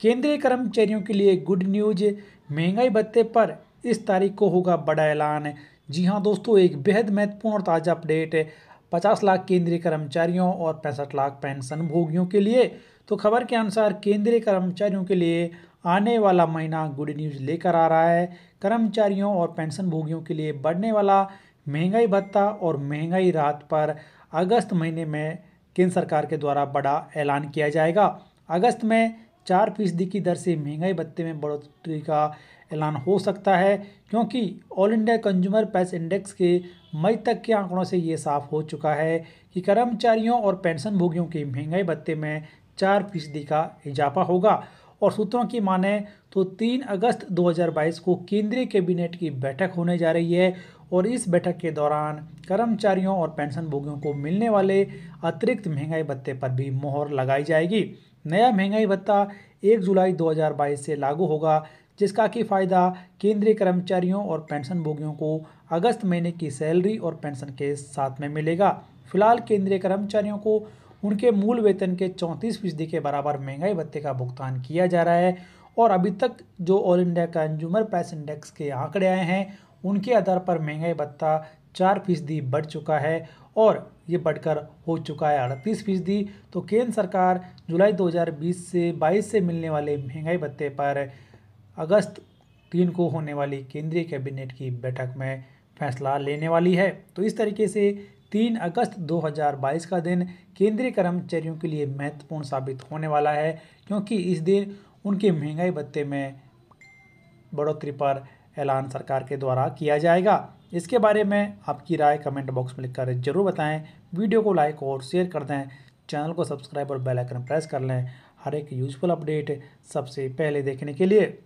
केंद्रीय कर्मचारियों के लिए गुड न्यूज महंगाई भत्ते पर इस तारीख को होगा बड़ा ऐलान जी हाँ दोस्तों एक बेहद महत्वपूर्ण और ताज़ा अपडेट है पचास लाख केंद्रीय कर्मचारियों और पैंसठ लाख पेंशन भोगियों के लिए तो खबर के अनुसार केंद्रीय कर्मचारियों के लिए आने वाला महीना गुड न्यूज़ लेकर आ रहा है कर्मचारियों और पेंशन भोगियों के लिए बढ़ने वाला महंगाई भत्ता और महंगाई राहत पर अगस्त महीने में केंद्र सरकार के द्वारा बड़ा ऐलान किया जाएगा अगस्त में चार फीसदी की दर से महंगाई भत्ते में बढ़ोतरी का ऐलान हो सकता है क्योंकि All India consumer price index के मई तक के आंकड़ों से ये साफ हो चुका है कि कर्मचारियों और पेंशनभोगियों के महंगाई भत्ते में चार फीसदी का इजाफा होगा और सूत्रों की माने तो 3 अगस्त 2022 को केंद्रीय कैबिनेट की बैठक होने जा रही है और इस बैठक के दौरान कर्मचारियों और पेंशनभोगियों को मिलने वाले अतिरिक्त महंगाई भत्ते पर भी मोहर लगाई जाएगी नया महंगाई भत्ता एक जुलाई 2022 से लागू होगा जिसका कि फ़ायदा केंद्रीय कर्मचारियों और पेंशन भोगियों को अगस्त महीने की सैलरी और पेंशन के साथ में मिलेगा फिलहाल केंद्रीय कर्मचारियों को उनके मूल वेतन के चौंतीस फीसदी के बराबर महंगाई भत्ते का भुगतान किया जा रहा है और अभी तक जो All India consumer price index के आंकड़े आए हैं उनके आधार पर महंगाई भत्ता चार फीसदी बढ़ चुका है और ये बढ़कर हो चुका है अड़तीस फीसदी तो केंद्र सरकार जुलाई 2020 से 22 से मिलने वाले महंगाई भत्ते पर अगस्त तीन को होने वाली केंद्रीय कैबिनेट की बैठक में फैसला लेने वाली है तो इस तरीके से तीन अगस्त 2022 का दिन केंद्रीय कर्मचारियों के लिए महत्वपूर्ण साबित होने वाला है क्योंकि इस दिन उनके महंगाई भत्ते में बढ़ोतरी पर ऐलान सरकार के द्वारा किया जाएगा इसके बारे में आपकी राय कमेंट बॉक्स में लिखकर जरूर बताएं वीडियो को लाइक और शेयर कर दें चैनल को सब्सक्राइब और बेल आइकन प्रेस कर लें हर एक यूजफुल अपडेट सबसे पहले देखने के लिए